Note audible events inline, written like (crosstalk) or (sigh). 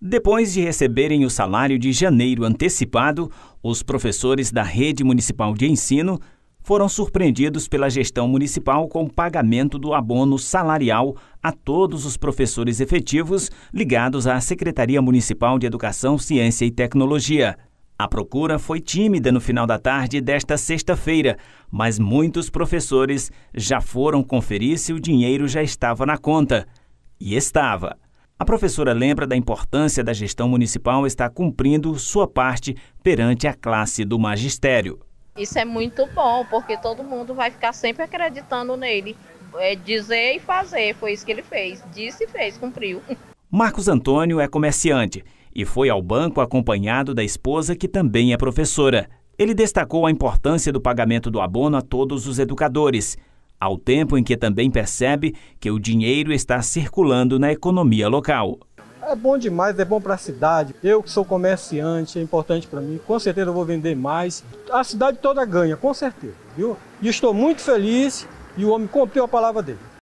Depois de receberem o salário de janeiro antecipado, os professores da rede municipal de ensino foram surpreendidos pela gestão municipal com o pagamento do abono salarial a todos os professores efetivos ligados à Secretaria Municipal de Educação, Ciência e Tecnologia. A procura foi tímida no final da tarde desta sexta-feira, mas muitos professores já foram conferir se o dinheiro já estava na conta. E estava. A professora lembra da importância da gestão municipal estar cumprindo sua parte perante a classe do magistério. Isso é muito bom, porque todo mundo vai ficar sempre acreditando nele. É dizer e fazer, foi isso que ele fez. Disse e fez, cumpriu. (laughs) Marcos Antônio é comerciante e foi ao banco acompanhado da esposa, que também é professora. Ele destacou a importância do pagamento do abono a todos os educadores, ao tempo em que também percebe que o dinheiro está circulando na economia local. É bom demais, é bom para a cidade. Eu que sou comerciante, é importante para mim. Com certeza eu vou vender mais. A cidade toda ganha, com certeza, viu? E estou muito feliz e o homem cumpriu a palavra dele.